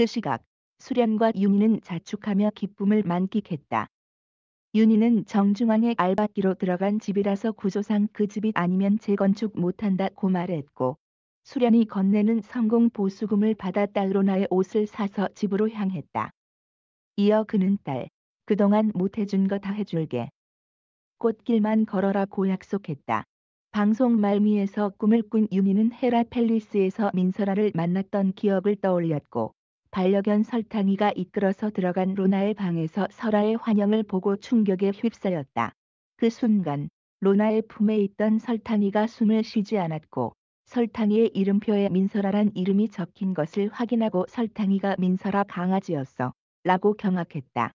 그 시각 수련과 윤희는 자축하며 기쁨을 만끽했다. 윤희는 정중앙에 알바끼로 들어간 집이라서 구조상 그 집이 아니면 재건축 못한다고 말했고 수련이 건네는 성공 보수금을 받아 딸로나의 옷을 사서 집으로 향했다. 이어 그는 딸, 그동안 못해준 거 다 해줄게. 꽃길만 걸어라고 약속했다. 방송 말미에서 꿈을 꾼 윤희는 헤라 펠리스에서 민설아를 만났던 기억을 떠올렸고 반려견 설탕이가 이끌어서 들어간 로나의 방에서 설아의 환영을 보고 충격에 휩싸였다. 그 순간 로나의 품에 있던 설탕이가 숨을 쉬지 않았고 설탕이의 이름표에 민설아란 이름이 적힌 것을 확인하고 설탕이가 민설아 강아지였어 라고 경악했다.